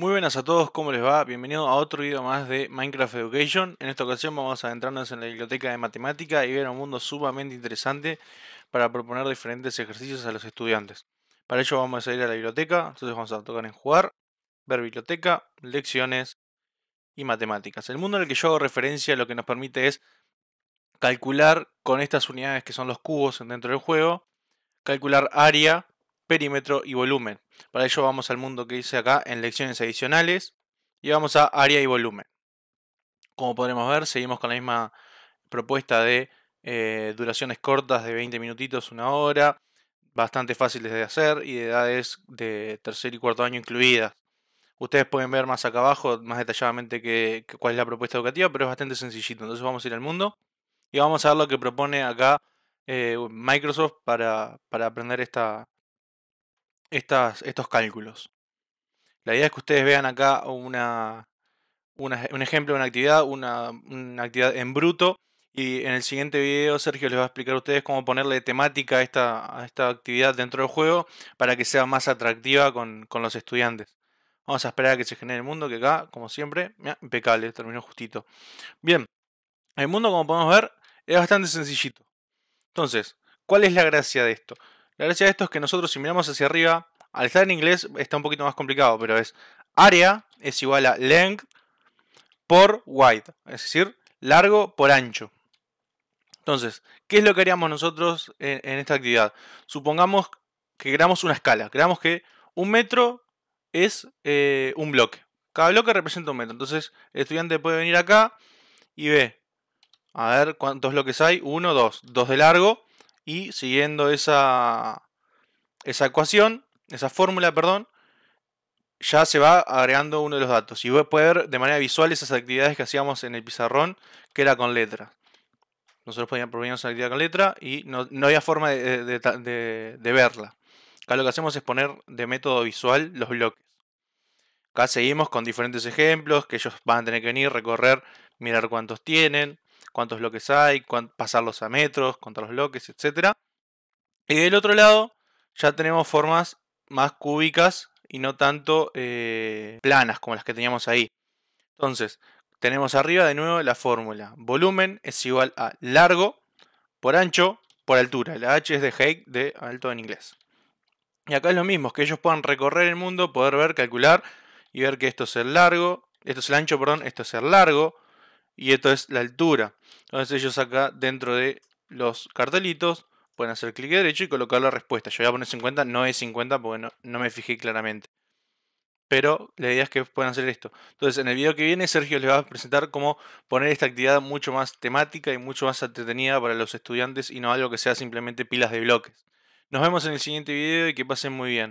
Muy buenas a todos, ¿cómo les va? Bienvenido a otro video más de Minecraft Education. En esta ocasión vamos a adentrarnos en la biblioteca de matemática y ver un mundo sumamente interesante para proponer diferentes ejercicios a los estudiantes. Para ello vamos a ir a la biblioteca, entonces vamos a tocar en jugar, ver biblioteca, lecciones y matemáticas. El mundo en el que yo hago referencia lo que nos permite es calcular con estas unidades que son los cubos dentro del juego, calcular área, perímetro y volumen. Para ello vamos al mundo que dice acá en lecciones adicionales y vamos a área y volumen. Como podremos ver, seguimos con la misma propuesta de eh, duraciones cortas de 20 minutitos, una hora, bastante fáciles de hacer y de edades de tercer y cuarto año incluidas. Ustedes pueden ver más acá abajo, más detalladamente, cuál es la propuesta educativa, pero es bastante sencillito. Entonces vamos a ir al mundo y vamos a ver lo que propone acá eh, Microsoft para aprender esta, estos cálculos. La idea es que ustedes vean acá una, un ejemplo de una actividad, una, actividad en bruto. Y en el siguiente video Sergio les va a explicar a ustedes cómo ponerle temática a esta, actividad dentro del juego para que sea más atractiva con, con los estudiantes. Vamos a esperar a que se genere el mundo, que acá, como siempre, impecable, terminó justito. Bien, el mundo, como podemos ver, es bastante sencillito. Entonces, ¿cuál es la gracia de esto? La gracia de esto es que nosotros si miramos hacia arriba, al estar en inglés está un poquito más complicado, pero es área es igual a length por wide, es decir, largo por ancho. Entonces, ¿qué es lo que haríamos nosotros en, esta actividad? Supongamos que creamos una escala, creamos que un metro es eh, un bloque. Cada bloque representa un metro. Entonces, el estudiante puede venir acá y ve, a ver cuántos bloques hay, uno, dos, dos de largo, y siguiendo esa, esa ecuación, esa fórmula, perdón, ya se va agregando uno de los datos y voy a poder de manera visual esas actividades que hacíamos en el pizarrón, que era con letra. Nosotros proponer una actividad con letra y no, no había forma de, de, verla. Acá lo que hacemos es poner de método visual los bloques. Acá seguimos con diferentes ejemplos que ellos van a tener que venir, recorrer, mirar cuántos tienen cuántos bloques hay, pasarlos a metros, contar los bloques, etc. Y del otro lado ya tenemos formas más cúbicas y no tanto eh, planas como las que teníamos ahí. Entonces, tenemos arriba de nuevo la fórmula. Volumen es igual a largo por ancho por altura. La H es de height, de alto en inglés. Y acá es lo mismo, que ellos puedan recorrer el mundo, poder ver, calcular y ver que esto es el largo, esto es el ancho, perdón, esto es el largo, y esto es la altura. Entonces ellos acá dentro de los cartelitos pueden hacer clic derecho y colocar la respuesta. Yo voy a poner 50, no es 50 porque no, no me fijé claramente. Pero la idea es que puedan hacer esto. Entonces en el video que viene Sergio les va a presentar cómo poner esta actividad mucho más temática y mucho más entretenida para los estudiantes y no algo que sea simplemente pilas de bloques. Nos vemos en el siguiente video y que pasen muy bien.